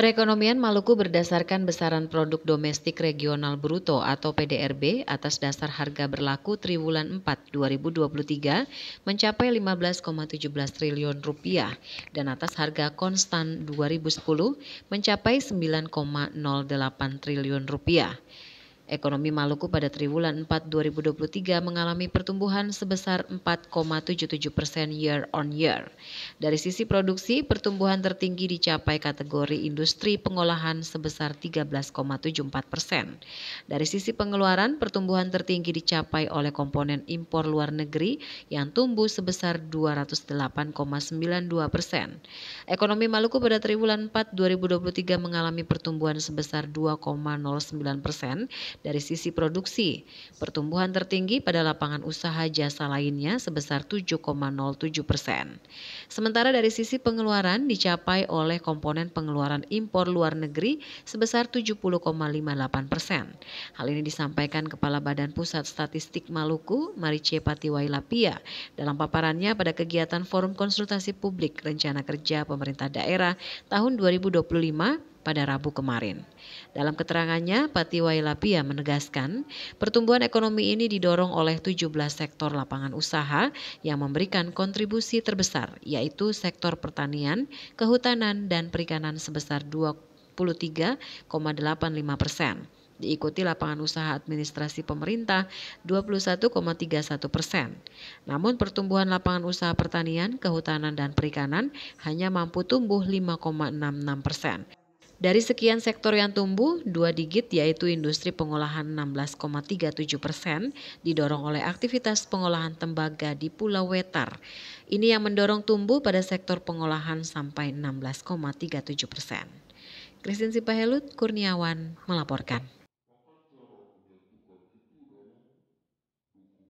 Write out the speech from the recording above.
Perekonomian Maluku berdasarkan besaran produk domestik regional bruto atau PDRB atas dasar harga berlaku triwulan 4 2023 mencapai 15,17 triliun rupiah dan atas harga konstan 2010 mencapai 9,08 triliun rupiah. Ekonomi Maluku pada triwulan 4 2023 mengalami pertumbuhan sebesar 4,77 persen year on year. Dari sisi produksi, pertumbuhan tertinggi dicapai kategori industri pengolahan sebesar 13,74 persen. Dari sisi pengeluaran, pertumbuhan tertinggi dicapai oleh komponen impor luar negeri yang tumbuh sebesar 208,92 persen. Ekonomi Maluku pada triwulan 4 2023 mengalami pertumbuhan sebesar 2,09 persen dari sisi produksi, pertumbuhan tertinggi pada lapangan usaha jasa lainnya sebesar 7,07 persen. Sementara dari sisi pengeluaran dicapai oleh komponen pengeluaran impor luar negeri sebesar 70,58 persen. Hal ini disampaikan Kepala Badan Pusat Statistik Maluku, Marice Patiwailapia, dalam paparannya pada kegiatan Forum Konsultasi Publik Rencana Kerja Pemerintah Daerah tahun 2025 pada Rabu kemarin. Dalam keterangannya, Pati Wailapia menegaskan pertumbuhan ekonomi ini didorong oleh 17 sektor lapangan usaha yang memberikan kontribusi terbesar, yaitu sektor pertanian, kehutanan, dan perikanan sebesar 23,85 persen diikuti lapangan usaha administrasi pemerintah 21,31 persen. Namun pertumbuhan lapangan usaha pertanian, kehutanan, dan perikanan hanya mampu tumbuh 5,66 persen. Dari sekian sektor yang tumbuh, dua digit yaitu industri pengolahan 16,37 persen didorong oleh aktivitas pengolahan tembaga di Pulau Wetar. Ini yang mendorong tumbuh pada sektor pengolahan sampai 16,37 persen. Kristin Sipahelut, Kurniawan melaporkan.